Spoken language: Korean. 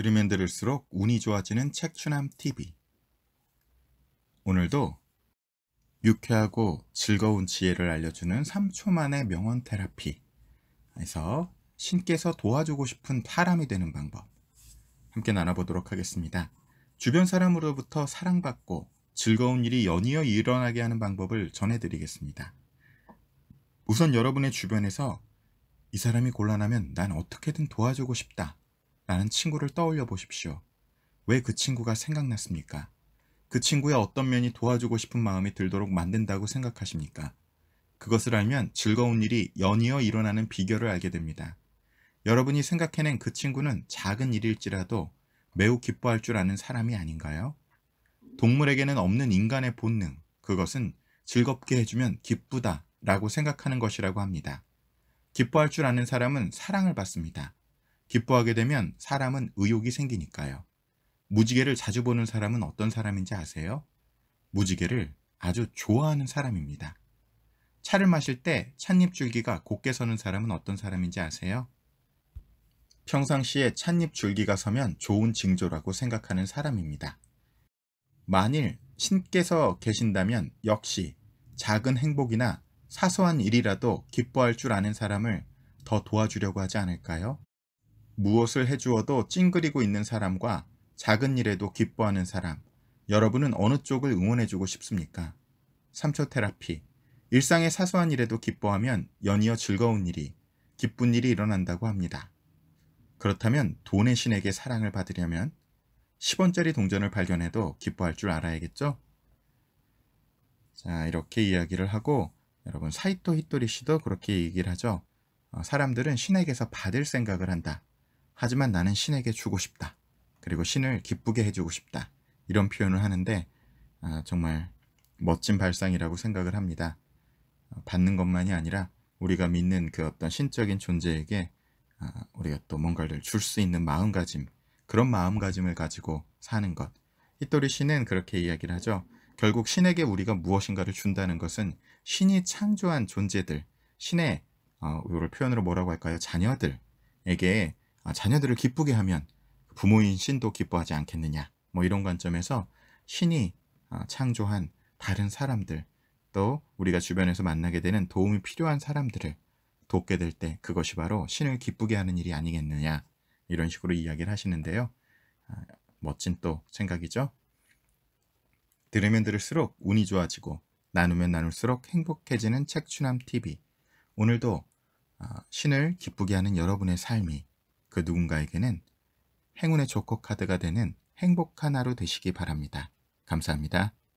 들으면 들을수록 운이 좋아지는 책추남 TV. 오늘도 유쾌하고 즐거운 지혜를 알려주는 3초만의 명언 테라피. 에서 신께서 도와주고 싶은 사람이 되는 방법. 함께 나눠보도록 하겠습니다. 주변 사람으로부터 사랑받고 즐거운 일이 연이어 일어나게 하는 방법을 전해드리겠습니다. 우선 여러분의 주변에서 이 사람이 곤란하면 난 어떻게든 도와주고 싶다 라는 친구를 떠올려 보십시오. 왜 그 친구가 생각났습니까? 그 친구의 어떤 면이 도와주고 싶은 마음이 들도록 만든다고 생각하십니까? 그것을 알면 즐거운 일이 연이어 일어나는 비결을 알게 됩니다. 여러분이 생각해낸 그 친구는 작은 일일지라도 매우 기뻐할 줄 아는 사람이 아닌가요? 동물에게는 없는 인간의 본능, 그것은 즐겁게 해주면 기쁘다 라고 생각하는 것이라고 합니다. 기뻐할 줄 아는 사람은 사랑을 받습니다. 기뻐하게 되면 사람은 의욕이 생기니까요. 무지개를 자주 보는 사람은 어떤 사람인지 아세요? 무지개를 아주 좋아하는 사람입니다. 차를 마실 때 찻잎줄기가 곱게 서는 사람은 어떤 사람인지 아세요? 평상시에 찻잎줄기가 서면 좋은 징조라고 생각하는 사람입니다. 만일 신께서 계신다면 역시 작은 행복이나 사소한 일이라도 기뻐할 줄 아는 사람을 더 도와주려고 하지 않을까요? 무엇을 해주어도 찡그리고 있는 사람과 작은 일에도 기뻐하는 사람, 여러분은 어느 쪽을 응원해주고 싶습니까? 3초 테라피. 일상의 사소한 일에도 기뻐하면 연이어 즐거운 일이, 기쁜 일이 일어난다고 합니다. 그렇다면 돈의 신에게 사랑을 받으려면 10원짜리 동전을 발견해도 기뻐할 줄 알아야겠죠? 자, 이렇게 이야기를 하고 여러분 사이토 히토리 씨도 그렇게 얘기를 하죠. 어, 사람들은 신에게서 받을 생각을 한다. 하지만 나는 신에게 주고 싶다. 그리고 신을 기쁘게 해주고 싶다. 이런 표현을 하는데 아, 정말 멋진 발상이라고 생각을 합니다. 어, 받는 것만이 아니라 우리가 믿는 그 어떤 신적인 존재에게 아, 우리가 또 뭔가를 줄 수 있는 마음가짐, 그런 마음가짐을 가지고 사는 것. 히토리 신은 그렇게 이야기를 하죠. 결국 신에게 우리가 무엇인가를 준다는 것은 신이 창조한 존재들, 신의 어, 이를 표현으로 뭐라고 할까요? 자녀들에게 아, 자녀들을 기쁘게 하면 부모인 신도 기뻐하지 않겠느냐. 뭐 이런 관점에서 신이 아, 창조한 다른 사람들 또 우리가 주변에서 만나게 되는 도움이 필요한 사람들을 돕게 될 때 그것이 바로 신을 기쁘게 하는 일이 아니겠느냐 이런 식으로 이야기를 하시는데요. 아, 멋진 또 생각이죠. 들으면 들을수록 운이 좋아지고 나누면 나눌수록 행복해지는 책추남 TV 오늘도 신을 기쁘게 하는 여러분의 삶이 그 누군가에게는 행운의 조커 카드가 되는 행복한 하루 되시기 바랍니다. 감사합니다.